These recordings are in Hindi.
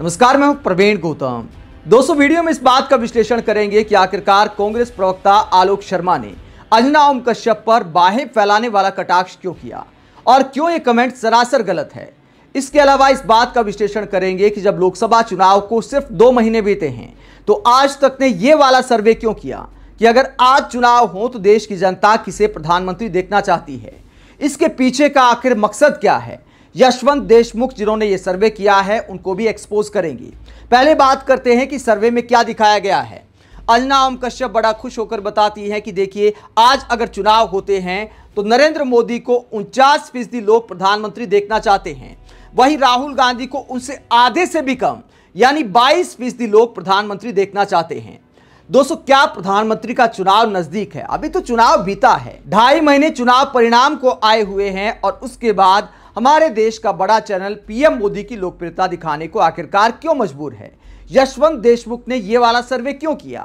नमस्कार मैं हूं प्रवीण गौतम दोस्तों वीडियो में इस बात का विश्लेषण करेंगे कि आखिरकार कांग्रेस प्रवक्ता आलोक शर्मा ने अजना ओम कश्यप पर बाहें फैलाने वाला कटाक्ष क्यों किया और क्यों ये कमेंट सरासर गलत है इसके अलावा इस बात का विश्लेषण करेंगे कि जब लोकसभा चुनाव को सिर्फ दो महीने बीते हैं तो आज तक ने ये वाला सर्वे क्यों किया कि अगर आज चुनाव हो तो देश की जनता किसे प्रधानमंत्री देखना चाहती है इसके पीछे का आखिर मकसद क्या है यशवंत देशमुख जिन्होंने ये सर्वे किया है उनको भी एक्सपोज करेंगी पहले बात करते हैं कि सर्वे में क्या दिखाया गया है अलना ओम कश्यप बड़ा खुश होकर बताती है कि देखिए आज अगर चुनाव होते हैं तो नरेंद्र मोदी को उनचास फीसदी लोग प्रधानमंत्री देखना चाहते हैं वहीं राहुल गांधी को उनसे आधे से भी कम यानी 22 फीसदी लोग प्रधानमंत्री देखना चाहते हैं दोस्तों क्या प्रधानमंत्री का चुनाव नजदीक है अभी तो चुनाव बीता है ढाई महीने चुनाव परिणाम को आए हुए हैं और उसके बाद हमारे देश का बड़ा चैनल पीएम मोदी की लोकप्रियता दिखाने को आखिरकार क्यों मजबूर है यशवंत देशमुख ने ये वाला सर्वे क्यों किया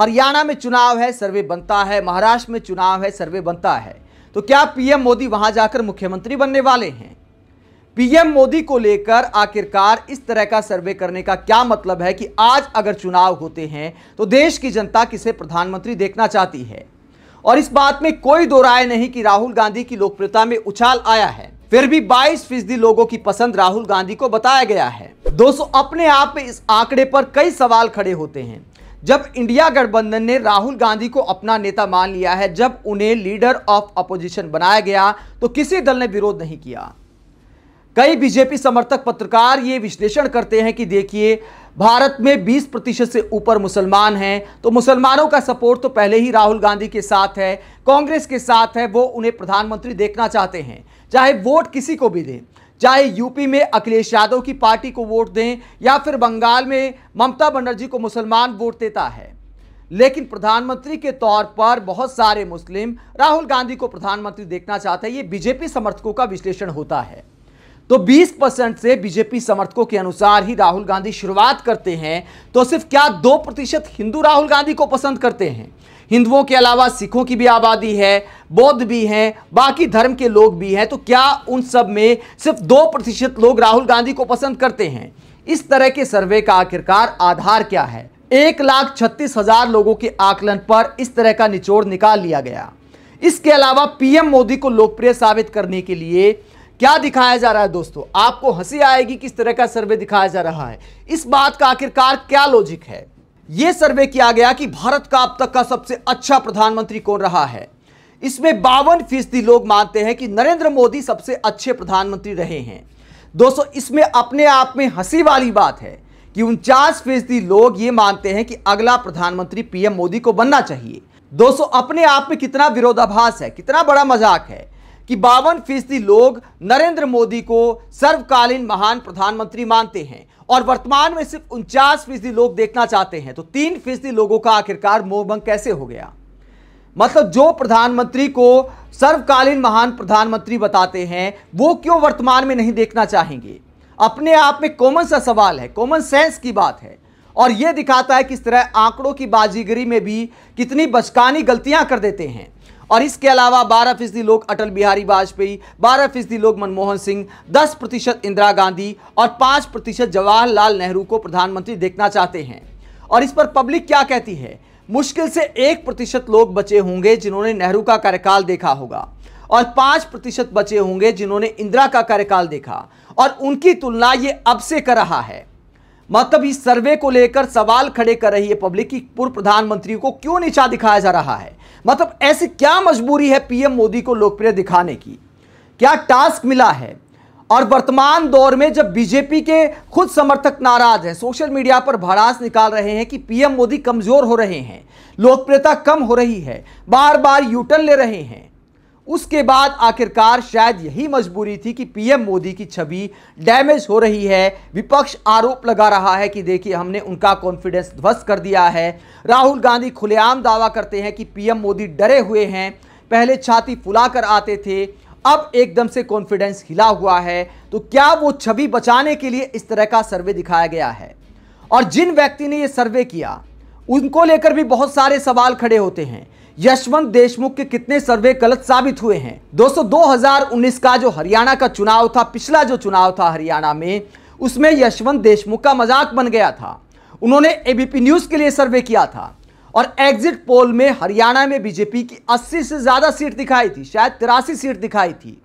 हरियाणा में चुनाव है सर्वे बनता है महाराष्ट्र में चुनाव है सर्वे बनता है तो क्या पीएम मोदी वहां जाकर मुख्यमंत्री बनने वाले हैं पीएम मोदी को लेकर आखिरकार इस तरह का सर्वे करने का क्या मतलब है कि आज अगर चुनाव होते हैं तो देश की जनता किसे प्रधानमंत्री देखना चाहती है और इस बात में कोई दो राय नहीं कि राहुल गांधी की लोकप्रियता में उछाल आया है फिर भी 22 फीसदी लोगों की पसंद राहुल गांधी को बताया गया है दोस्तों अपने आप में इस आंकड़े पर कई सवाल खड़े होते हैं जब इंडिया गठबंधन ने राहुल गांधी को अपना नेता मान लिया है जब उन्हें लीडर ऑफ अपोजिशन बनाया गया तो किसी दल ने विरोध नहीं किया कई बीजेपी समर्थक पत्रकार ये विश्लेषण करते हैं कि देखिए भारत में 20 प्रतिशत से ऊपर मुसलमान हैं तो मुसलमानों का सपोर्ट तो पहले ही राहुल गांधी के साथ है कांग्रेस के साथ है वो उन्हें प्रधानमंत्री देखना चाहते हैं चाहे वोट किसी को भी दें चाहे यूपी में अखिलेश यादव की पार्टी को वोट दें या फिर बंगाल में ममता बनर्जी को मुसलमान वोट देता है लेकिन प्रधानमंत्री के तौर पर बहुत सारे मुस्लिम राहुल गांधी को प्रधानमंत्री देखना चाहते हैं ये बीजेपी समर्थकों का विश्लेषण होता है तो 20 परसेंट से बीजेपी समर्थकों के अनुसार ही राहुल गांधी शुरुआत करते हैं तो सिर्फ क्या दो प्रतिशत हिंदू राहुल गांधी को पसंद करते हैं हिंदुओं के अलावा सिखों की भी आबादी है बौद्ध भी हैं बाकी धर्म के लोग भी हैं तो क्या उन सब में सिर्फ दो प्रतिशत लोग राहुल गांधी को पसंद करते हैं इस तरह के सर्वे का आखिरकार आधार क्या है एक लाख छत्तीस हजार लोगों के आकलन पर इस तरह का निचोड़ निकाल लिया गया इसके अलावा पीएम मोदी को लोकप्रिय साबित करने के लिए क्या दिखाया जा रहा है दोस्तों आपको हंसी आएगी किस तरह का सर्वे दिखाया जा रहा है इस बात का आखिरकार क्या लॉजिक है यह सर्वे किया गया कि भारत का अब तक का सबसे अच्छा प्रधानमंत्री कौन रहा है इसमें बावन फीसदी लोग मानते हैं कि नरेंद्र मोदी सबसे अच्छे प्रधानमंत्री रहे हैं दोस्तों इसमें अपने आप में हंसी वाली बात है कि उनचास फीसदी लोग ये मानते हैं कि अगला प्रधानमंत्री पीएम मोदी को बनना चाहिए दोस्तों अपने आप में कितना विरोधाभास है कितना बड़ा मजाक है कि बावन फीसदी लोग नरेंद्र मोदी को सर्वकालीन महान प्रधानमंत्री मानते हैं और वर्तमान में सिर्फ उनचास फीसदी लोग देखना चाहते हैं तो तीन फीसदी लोगों का आखिरकार मोहभंग कैसे हो गया मतलब जो प्रधानमंत्री को सर्वकालीन महान प्रधानमंत्री बताते हैं वो क्यों वर्तमान में नहीं देखना चाहेंगे अपने आप में कॉमन सा सवाल है कॉमन सेंस की बात है और यह दिखाता है किस तरह आंकड़ों की बाजीगरी में भी कितनी बचकानी गलतियां कर देते हैं और इसके अलावा बारह फीसदी लोग अटल बिहारी वाजपेयी बारह फीसदी लोग मनमोहन सिंह दस प्रतिशत इंदिरा गांधी और पांच प्रतिशत जवाहरलाल नेहरू को प्रधानमंत्री देखना चाहते हैं और इस पर पब्लिक क्या कहती है मुश्किल से एक प्रतिशत लोग बचे होंगे जिन्होंने नेहरू का कार्यकाल देखा होगा और पांच प्रतिशत बचे होंगे जिन्होंने इंदिरा का कार्यकाल देखा और उनकी तुलना ये अब से कर रहा है मतलब इस सर्वे को लेकर सवाल खड़े कर रही है पब्लिक की पूर्व प्रधानमंत्री को क्यों नीचा दिखाया जा रहा है मतलब ऐसी क्या मजबूरी है पीएम मोदी को लोकप्रिय दिखाने की क्या टास्क मिला है और वर्तमान दौर में जब बीजेपी के खुद समर्थक नाराज हैं सोशल मीडिया पर भड़ास निकाल रहे हैं कि पीएम मोदी कमजोर हो रहे हैं लोकप्रियता कम हो रही है बार बार यूटर्न ले रहे हैं उसके बाद आखिरकार शायद यही मजबूरी थी कि पीएम मोदी की छवि डैमेज हो रही है विपक्ष आरोप लगा रहा है कि देखिए हमने उनका कॉन्फिडेंस ध्वस्त कर दिया है राहुल गांधी खुलेआम दावा करते हैं कि पीएम मोदी डरे हुए हैं पहले छाती फुलाकर आते थे अब एकदम से कॉन्फिडेंस हिला हुआ है तो क्या वो छवि बचाने के लिए इस तरह का सर्वे दिखाया गया है और जिन व्यक्ति ने ये सर्वे किया उनको लेकर भी बहुत सारे सवाल खड़े होते हैं यशवंत देशमुख के कितने सर्वे गलत साबित हुए हैं दोस्तों 2019 का जो हरियाणा का चुनाव था पिछला जो चुनाव था हरियाणा में उसमें यशवंत देशमुख का मजाक बन गया था उन्होंने एबीपी न्यूज के लिए सर्वे किया था और एग्जिट पोल में हरियाणा में बीजेपी की 80 से ज़्यादा सीट दिखाई थी शायद तिरासी सीट दिखाई थी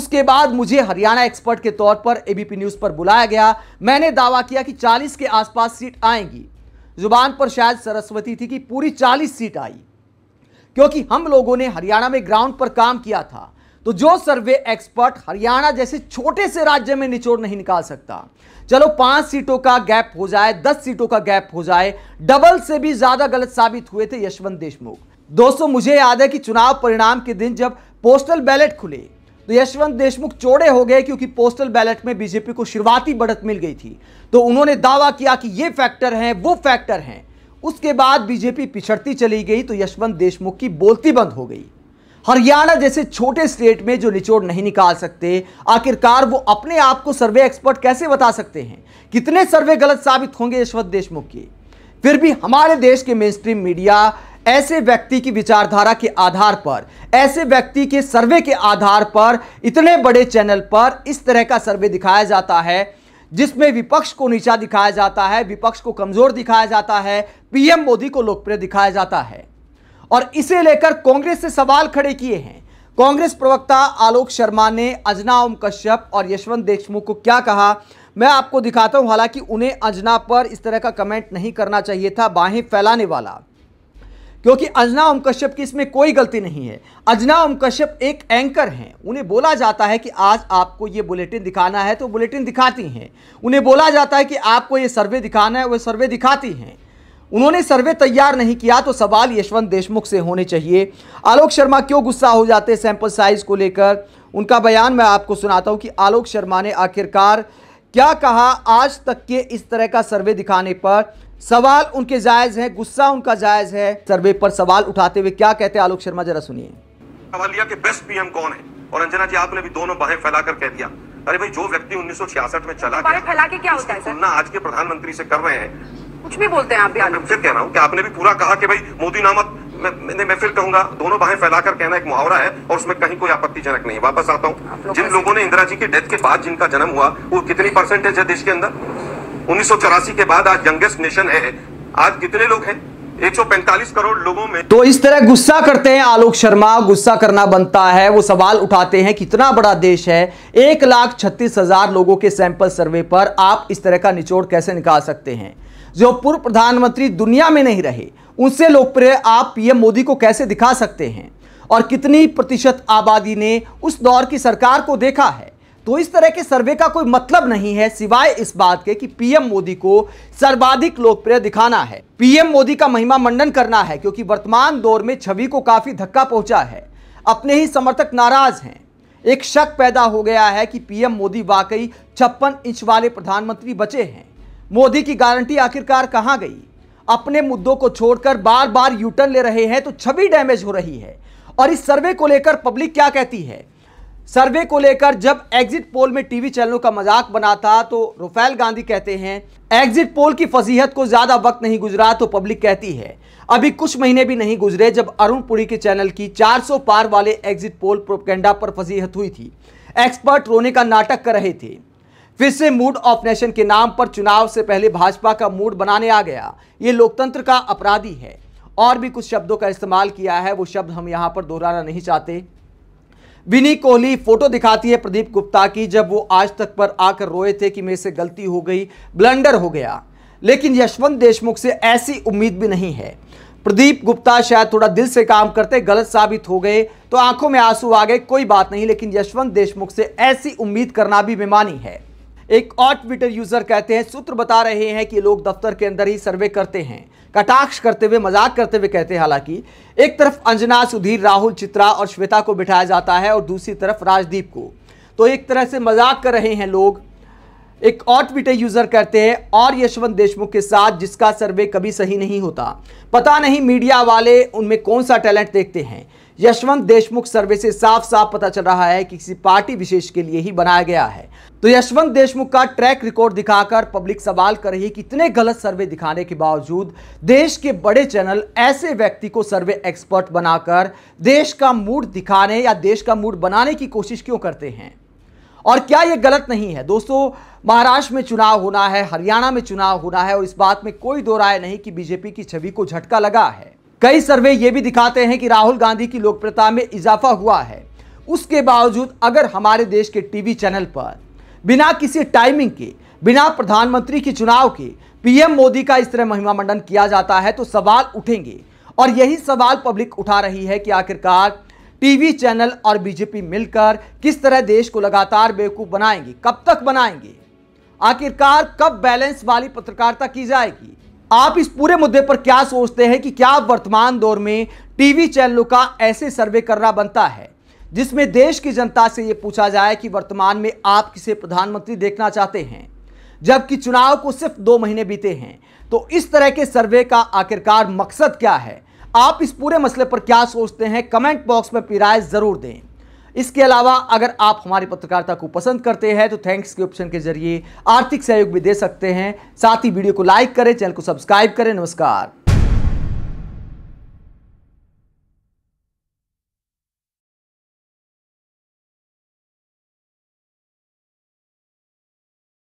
उसके बाद मुझे हरियाणा एक्सपर्ट के तौर पर एबीपी न्यूज़ पर बुलाया गया मैंने दावा किया कि 40 के आसपास सीट आएंगी जुबान पर शायद सरस्वती थी कि पूरी 40 सीट आई क्योंकि हम लोगों ने हरियाणा में ग्राउंड पर काम किया था तो जो सर्वे एक्सपर्ट हरियाणा जैसे छोटे से राज्य में निचोड़ नहीं निकाल सकता चलो पांच सीटों का गैप हो जाए दस सीटों का गैप हो जाए डबल से भी ज्यादा गलत साबित हुए थे यशवंत देशमुख दोस्तों मुझे याद है कि चुनाव परिणाम के दिन जब पोस्टल बैलेट खुले तो यशवंत देशमुख चौड़े हो गए क्योंकि पोस्टल बैलेट में बीजेपी को शुरुआती बढ़त मिल गई थी तो उन्होंने दावा किया कि ये फैक्टर हैं वो फैक्टर हैं उसके बाद बीजेपी पिछड़ती चली गई तो यशवंत देशमुख की बोलती बंद हो गई हरियाणा जैसे छोटे स्टेट में जो निचोड़ नहीं निकाल सकते आखिरकार वो अपने आप को सर्वे एक्सपर्ट कैसे बता सकते हैं कितने सर्वे गलत साबित होंगे यशवंत देशमुख के फिर भी हमारे देश के मेन स्ट्रीम मीडिया ऐसे व्यक्ति की विचारधारा के आधार पर ऐसे व्यक्ति के सर्वे के आधार पर इतने बड़े चैनल पर इस तरह का सर्वे दिखाया जाता है जिसमें विपक्ष को नीचा दिखाया जाता है विपक्ष को कमजोर दिखाया जाता है पीएम मोदी को लोकप्रिय दिखाया जाता है और इसे लेकर कांग्रेस से सवाल खड़े किए हैं कांग्रेस प्रवक्ता आलोक शर्मा ने अजना ओम कश्यप और यशवंत देशमुख को क्या कहा मैं आपको दिखाता हूं हालांकि उन्हें अजना पर इस तरह का कमेंट नहीं करना चाहिए था बाहें फैलाने वाला क्योंकि अजना ओम कश्यप की इसमें कोई गलती नहीं है अजना ओम कश्यप एक एंकर हैं उन्हें बोला जाता है कि आज आपको ये बुलेटिन दिखाना है तो बुलेटिन दिखाती हैं उन्हें बोला जाता है कि आपको ये सर्वे दिखाना है वह सर्वे दिखाती हैं उन्होंने सर्वे तैयार नहीं किया तो सवाल यशवंत देशमुख से होने चाहिए आलोक शर्मा क्यों गुस्सा हो जाते सैंपल साइज को लेकर उनका बयान मैं आपको सुनाता हूं कि आलोक शर्मा ने आखिरकार क्या कहा आज तक के इस तरह का सर्वे दिखाने पर सवाल उनके जायज हैं गुस्सा उनका जायज है सर्वे पर सवाल उठाते हुए क्या कहते हैं आलोक शर्मा जरा सुनिए सवाल लिया कि बेस्ट पीएम कौन है और अंजना जी आपने भी दोनों बाहें फैलाकर कह दिया अरे भाई जो व्यक्ति 1966 में चला तो गया फैला के क्या होता है तुलना आज के प्रधानमंत्री से कर रहे हैं कुछ भी बोलते हैं आप भी फिर कह रहा हूँ आपने भी पूरा कहा कि भाई मोदी नामक मैं, मैं फिर कहूंगा दोनों बाहें फैलाकर कहना एक मुहावरा है और उसमें कहीं कोई आपत्तिजनक नहीं वापस आता हूँ जिन लोगों ने इंदिरा जी की डेथ के बाद जिनका जन्म हुआ वो कितनी परसेंटेज है देश के अंदर उन्नीस के बाद आज यंगेस्ट नेशन है आज कितने लोग हैं 145 करोड़ लोगों में तो इस तरह गुस्सा करते हैं आलोक शर्मा गुस्सा करना बनता है वो सवाल उठाते हैं कितना बड़ा देश है एक लाख छत्तीस हजार लोगों के सैंपल सर्वे पर आप इस तरह का निचोड़ कैसे निकाल सकते हैं जो पूर्व प्रधानमंत्री दुनिया में नहीं रहे उनसे लोकप्रिय आप पीएम मोदी को कैसे दिखा सकते हैं और कितनी प्रतिशत आबादी ने उस दौर की सरकार को देखा है तो इस तरह के सर्वे का कोई मतलब नहीं है सिवाय इस बात के कि पीएम मोदी को सर्वाधिक लोकप्रिय दिखाना है पीएम मोदी का महिमा मंडन करना है क्योंकि वर्तमान दौर में छवि को काफी धक्का पहुंचा है अपने ही समर्थक नाराज हैं एक शक पैदा हो गया है कि पीएम मोदी वाकई छप्पन इंच वाले प्रधानमंत्री बचे हैं मोदी की गारंटी आखिरकार कहां गई अपने मुद्दों को छोड़कर बार बार यूटर्न ले रहे हैं तो छवि डैमेज हो रही है और इस सर्वे को लेकर पब्लिक क्या कहती है सर्वे को लेकर जब एग्जिट पोल में टीवी चैनलों का मजाक बना था तो रुफेल गांधी कहते हैं एग्जिट पोल की फसीहत को ज़्यादा वक्त नहीं गुजरा तो पब्लिक कहती है अभी कुछ महीने भी नहीं गुजरे जब अरुण पुरी के चैनल की 400 पार वाले एग्जिट पोल प्रोपगेंडा पर फसीहत हुई थी एक्सपर्ट रोने का नाटक कर रहे थे फिर से मूड ऑफ नेशन के नाम पर चुनाव से पहले भाजपा का मूड बनाने आ गया ये लोकतंत्र का अपराधी है और भी कुछ शब्दों का इस्तेमाल किया है वो शब्द हम यहाँ पर दोहराना नहीं चाहते विनी कोहली फोटो दिखाती है प्रदीप गुप्ता की जब वो आज तक पर आकर रोए थे कि मेरे से गलती हो गई ब्लंडर हो गया लेकिन यशवंत देशमुख से ऐसी उम्मीद भी नहीं है प्रदीप गुप्ता शायद थोड़ा दिल से काम करते गलत साबित हो गए तो आंखों में आंसू आ गए कोई बात नहीं लेकिन यशवंत देशमुख से ऐसी उम्मीद करना भी बेमानी है एक और ट्विटर यूजर कहते हैं सूत्र बता रहे हैं कि लोग दफ्तर के अंदर ही सर्वे करते हैं कटाक्ष करते हुए मजाक करते हुए कहते हैं हालांकि एक तरफ अंजना सुधीर राहुल चित्रा और श्वेता को बिठाया जाता है और दूसरी तरफ राजदीप को तो एक तरह से मजाक कर रहे हैं लोग एक और ट्विटर यूजर कहते हैं और यशवंत देशमुख के साथ जिसका सर्वे कभी सही नहीं होता पता नहीं मीडिया वाले उनमें कौन सा टैलेंट देखते हैं यशवंत देशमुख सर्वे से साफ साफ पता चल रहा है कि किसी पार्टी विशेष के लिए ही बनाया गया है तो यशवंत देशमुख का ट्रैक रिकॉर्ड दिखाकर पब्लिक सवाल कर रही है कि इतने गलत सर्वे दिखाने के बावजूद देश के बड़े चैनल ऐसे व्यक्ति को सर्वे एक्सपर्ट बनाकर देश का मूड दिखाने या देश का मूड बनाने की कोशिश क्यों करते हैं और क्या ये गलत नहीं है दोस्तों महाराष्ट्र में चुनाव होना है हरियाणा में चुनाव होना है और इस बात में कोई दो राय नहीं कि बीजेपी की छवि को झटका लगा है कई सर्वे ये भी दिखाते हैं कि राहुल गांधी की लोकप्रियता में इजाफा हुआ है उसके बावजूद अगर हमारे देश के टीवी चैनल पर बिना किसी टाइमिंग के बिना प्रधानमंत्री के चुनाव के पीएम मोदी का इस तरह महिमामंडन किया जाता है तो सवाल उठेंगे और यही सवाल पब्लिक उठा रही है कि आखिरकार टीवी चैनल और बीजेपी मिलकर किस तरह देश को लगातार बेवकूफ़ बनाएंगे कब तक बनाएंगे आखिरकार कब बैलेंस वाली पत्रकारिता की जाएगी आप इस पूरे मुद्दे पर क्या सोचते हैं कि क्या वर्तमान दौर में टीवी चैनलों का ऐसे सर्वे करना बनता है जिसमें देश की जनता से ये पूछा जाए कि वर्तमान में आप किसे प्रधानमंत्री देखना चाहते हैं जबकि चुनाव को सिर्फ दो महीने बीते हैं तो इस तरह के सर्वे का आखिरकार मकसद क्या है आप इस पूरे मसले पर क्या सोचते हैं कमेंट बॉक्स में पिराय जरूर दें इसके अलावा अगर आप हमारी पत्रकारिता को पसंद करते हैं तो थैंक्स के ऑप्शन के जरिए आर्थिक सहयोग भी दे सकते हैं साथ ही वीडियो को लाइक करें चैनल को सब्सक्राइब करें नमस्कार